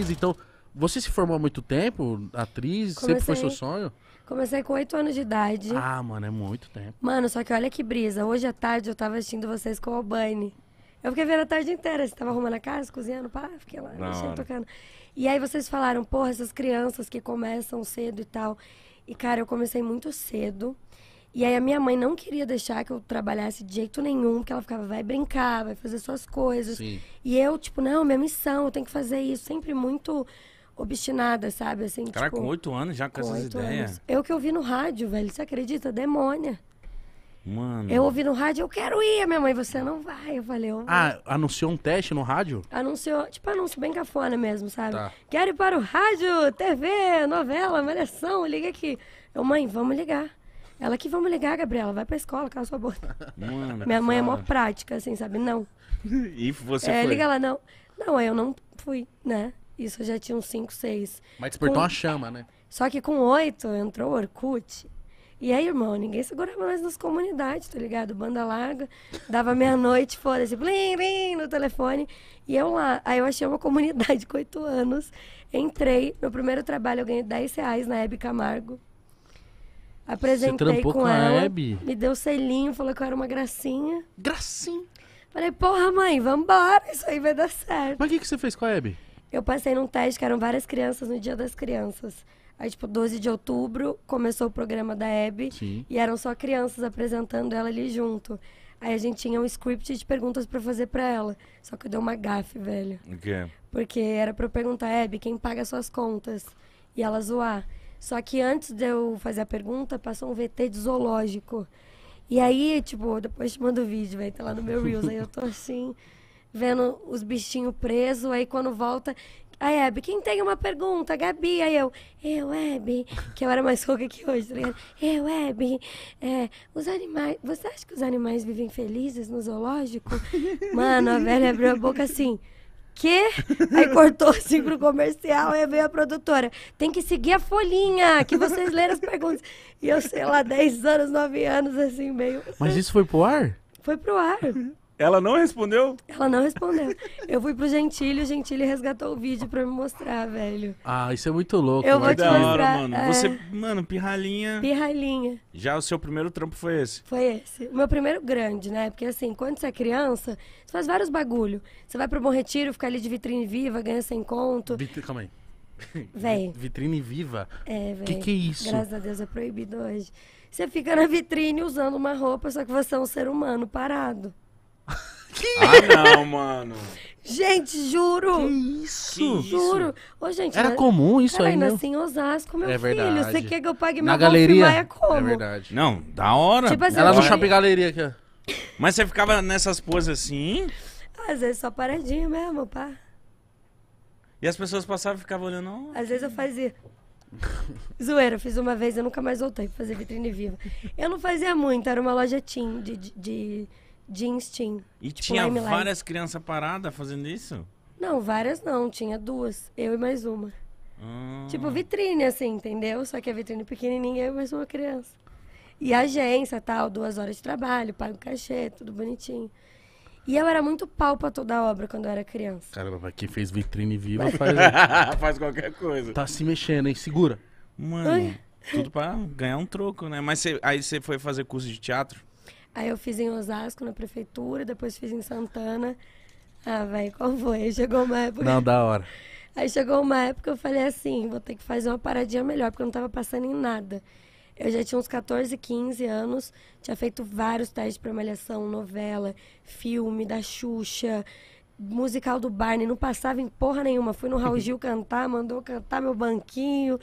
atriz. Então, você se formou há muito tempo, atriz? Comecei... Sempre foi seu sonho? Comecei com 8 anos de idade. Ah, mano, é muito tempo. Mano, só que olha que brisa. Hoje à tarde eu tava assistindo vocês com o Albani. Eu fiquei vendo a tarde inteira. Você tava arrumando a casa, cozinhando, pá, fiquei lá, mexendo, tocando. E aí vocês falaram, porra, essas crianças que começam cedo e tal. E, cara, eu comecei muito cedo. E aí a minha mãe não queria deixar que eu trabalhasse de jeito nenhum, porque ela ficava, vai brincar, vai fazer suas coisas. Sim. E eu, tipo, não, minha missão, eu tenho que fazer isso. Sempre muito obstinada, sabe? Assim, Cara, tipo, com oito anos já com, com essas ideias. Anos. Eu que ouvi no rádio, velho, você acredita? Demônia. Mano. Eu ouvi no rádio, eu quero ir. A minha mãe, você não vai. Eu falei, eu ah, vou. Ah, anunciou um teste no rádio? Anunciou, tipo, anúncio bem cafona mesmo, sabe? Tá. Quero ir para o rádio, TV, novela, malhação, liga aqui. Eu, mãe, vamos ligar. Ela que vamos ligar, Gabriela, vai pra escola, cala sua boca. Mano, Minha mãe é mó prática, assim, sabe? Não. E você é, foi? Liga lá, não. Não, eu não fui, né? Isso eu já tinha uns 5, 6. Mas despertou com... uma chama, né? Só que com 8 entrou o Orkut. E aí, irmão, ninguém segurava mais nas comunidades, tá ligado? Banda larga, dava meia-noite, foda-se, blim, blim, no telefone. E eu lá, aí eu achei uma comunidade com 8 anos, entrei, meu primeiro trabalho eu ganhei 10 reais na Hebe Camargo. Apresentei com, com ela. Abby. Me deu selinho, falou que eu era uma gracinha. Gracinha? Falei, porra, mãe, vambora, isso aí vai dar certo. Mas o que, que você fez com a Abby? Eu passei num teste que eram várias crianças no Dia das Crianças. Aí, tipo, 12 de outubro, começou o programa da Abby. Sim. E eram só crianças apresentando ela ali junto. Aí a gente tinha um script de perguntas para fazer para ela. Só que eu dei uma gafe, velho. O quê? Porque era pra eu perguntar, Abby quem paga suas contas? E ela zoar. Só que antes de eu fazer a pergunta, passou um VT de zoológico. E aí, tipo, depois te mando o vídeo, vai tá lá no meu Reels. aí eu tô assim, vendo os bichinhos presos. Aí quando volta, a Hebe, quem tem uma pergunta? Gabi. Aí eu, eu, Hebe, que eu era mais rouca que hoje, tá ligado? Eu, Hebe, é, os animais. Você acha que os animais vivem felizes no zoológico? Mano, a velha abriu a boca assim quê? Aí cortou assim pro comercial, aí veio a produtora. Tem que seguir a folhinha, que vocês leram as perguntas. E eu, sei lá, 10 anos, 9 anos, assim, meio. Mas assim. isso foi pro ar? Foi pro ar. Ela não respondeu? Ela não respondeu. Eu fui pro Gentilho, o Gentilho resgatou o vídeo pra me mostrar, velho. Ah, isso é muito louco. Eu vou te da mostrar. hora, mano. É... Você, mano, pirralinha pirralinha Já o seu primeiro trampo foi esse? Foi esse. O meu primeiro grande, né? Porque assim, quando você é criança, você faz vários bagulho. Você vai pro Bom Retiro, fica ali de vitrine viva, ganha sem conto. Vitri... Calma aí. Véi. Vitrine viva? É, velho. Que que é isso? Graças a Deus é proibido hoje. Você fica na vitrine usando uma roupa, só que você é um ser humano parado que ah, não, mano. Gente, juro. Que isso? Juro. Ô, gente, Era comum isso Carai, aí, né? assim, Osasco, meu é verdade. filho. Você quer que eu pague Na meu galeria? Maia é como? É verdade. Não, da hora. Tipo assim, Ela no shopping galeria aqui, ó. Mas você ficava nessas poses assim? Às vezes só paradinho mesmo, pá. E as pessoas passavam e ficavam olhando. Às vezes eu fazia. Zoeira, fiz uma vez, eu nunca mais voltei pra fazer vitrine viva. Eu não fazia muito, era uma loja teen de, de, de Jeans Team. E tipo, tinha Lime várias crianças paradas fazendo isso? Não, várias não. Tinha duas. Eu e mais uma. Ah. Tipo, vitrine, assim, entendeu? Só que a vitrine pequenininha eu e mais uma criança. E agência, tal, duas horas de trabalho, pago cachê, tudo bonitinho. E eu era muito pau pra toda a obra quando eu era criança. Caramba, quem fez vitrine viva faz... faz qualquer coisa. Tá se mexendo, hein? Segura. Mano, tudo pra ganhar um troco, né? Mas cê, aí você foi fazer curso de teatro? Aí eu fiz em Osasco, na prefeitura, depois fiz em Santana. Ah, velho, qual foi? Aí chegou uma época. Não, da hora. Aí chegou uma época que eu falei assim: vou ter que fazer uma paradinha melhor, porque eu não tava passando em nada. Eu já tinha uns 14, 15 anos, tinha feito vários testes para malhação, novela, filme da Xuxa, musical do Barney, não passava em porra nenhuma. Fui no Raul Gil cantar, mandou cantar meu banquinho.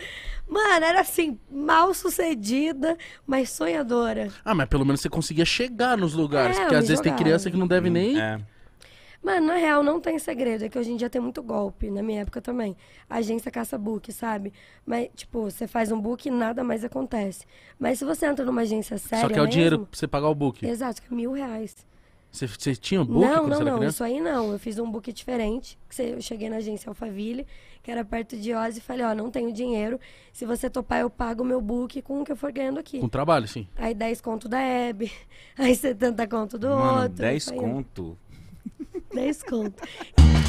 Mano, era assim, mal sucedida, mas sonhadora. Ah, mas pelo menos você conseguia chegar nos lugares, é, porque às vezes tem criança que não deve hum, nem. É. Mano, na real, não tem segredo. É que hoje em dia tem muito golpe, na minha época também. A agência caça book, sabe? Mas, tipo, você faz um book e nada mais acontece. Mas se você entra numa agência séria. Só que é o mesmo, dinheiro pra você pagar o book. Exato, é mil reais. Você, você tinha um book Não, não, não. Isso aí não. Eu fiz um book diferente. eu cheguei na agência Alphaville, que era perto de Oz, e falei, ó, oh, não tenho dinheiro. Se você topar, eu pago o meu book com o que eu for ganhando aqui. Com trabalho, sim. Aí 10 conto da Hebe, aí 70 conto do Mano, outro. 10 conto? 10 conto.